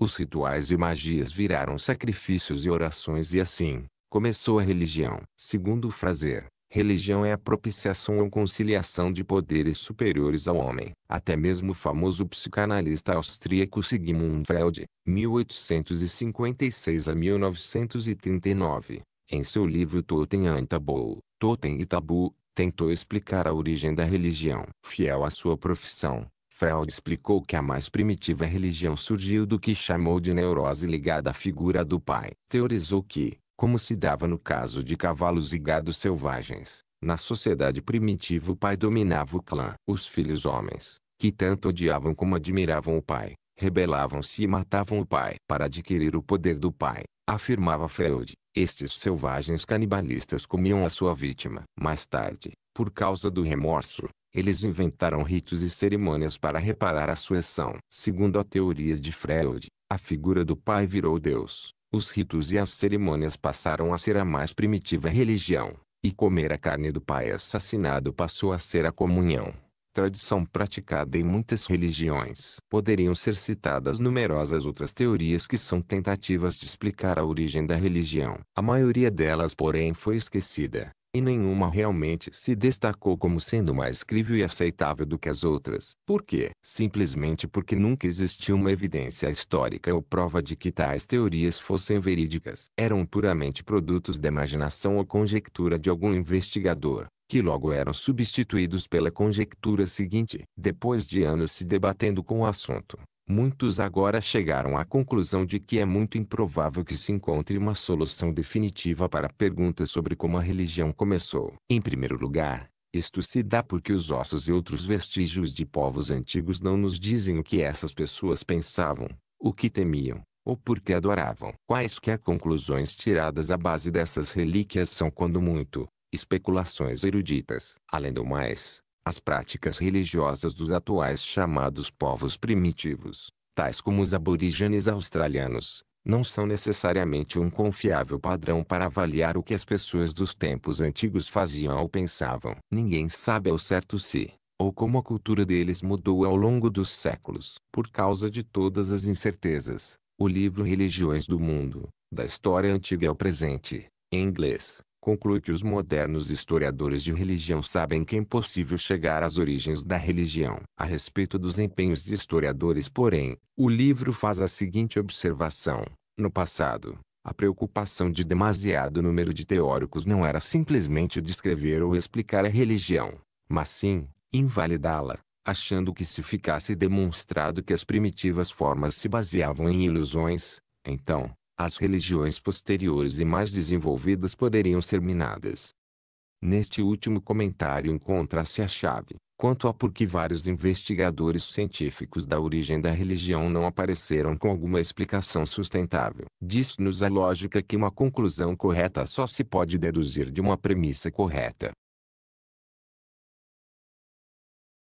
Os rituais e magias viraram sacrifícios e orações e assim, começou a religião. Segundo o Fraser, religião é a propiciação ou conciliação de poderes superiores ao homem. Até mesmo o famoso psicanalista austríaco Sigmund Freud, 1856 a 1939, em seu livro Totem Tabu, Totem e Tabu, tentou explicar a origem da religião. Fiel à sua profissão, Freud explicou que a mais primitiva religião surgiu do que chamou de neurose ligada à figura do pai. Teorizou que, como se dava no caso de cavalos e gados selvagens, na sociedade primitiva o pai dominava o clã. Os filhos homens, que tanto odiavam como admiravam o pai, rebelavam-se e matavam o pai para adquirir o poder do pai, afirmava Freud. Estes selvagens canibalistas comiam a sua vítima. Mais tarde, por causa do remorso, eles inventaram ritos e cerimônias para reparar a sucessão. Segundo a teoria de Freud, a figura do pai virou Deus. Os ritos e as cerimônias passaram a ser a mais primitiva religião, e comer a carne do pai assassinado passou a ser a comunhão tradição praticada em muitas religiões. Poderiam ser citadas numerosas outras teorias que são tentativas de explicar a origem da religião. A maioria delas, porém, foi esquecida e nenhuma realmente se destacou como sendo mais crível e aceitável do que as outras. Por quê? Simplesmente porque nunca existiu uma evidência histórica ou prova de que tais teorias fossem verídicas. Eram puramente produtos da imaginação ou conjectura de algum investigador que logo eram substituídos pela conjectura seguinte. Depois de anos se debatendo com o assunto, Muitos agora chegaram à conclusão de que é muito improvável que se encontre uma solução definitiva para a pergunta sobre como a religião começou. Em primeiro lugar, isto se dá porque os ossos e outros vestígios de povos antigos não nos dizem o que essas pessoas pensavam, o que temiam, ou por que adoravam. Quaisquer conclusões tiradas à base dessas relíquias são, quando muito, especulações eruditas. Além do mais, as práticas religiosas dos atuais chamados povos primitivos, tais como os aborígenes australianos, não são necessariamente um confiável padrão para avaliar o que as pessoas dos tempos antigos faziam ou pensavam. Ninguém sabe ao certo se, ou como a cultura deles mudou ao longo dos séculos. Por causa de todas as incertezas, o livro Religiões do Mundo, da História Antiga ao Presente, em inglês, conclui que os modernos historiadores de religião sabem que é impossível chegar às origens da religião. A respeito dos empenhos de historiadores, porém, o livro faz a seguinte observação: no passado, a preocupação de demasiado número de teóricos não era simplesmente descrever ou explicar a religião, mas sim invalidá-la, achando que se ficasse demonstrado que as primitivas formas se baseavam em ilusões, então, as religiões posteriores e mais desenvolvidas poderiam ser minadas. Neste último comentário encontra-se a chave, quanto a por que vários investigadores científicos da origem da religião não apareceram com alguma explicação sustentável. Diz-nos a lógica que uma conclusão correta só se pode deduzir de uma premissa correta.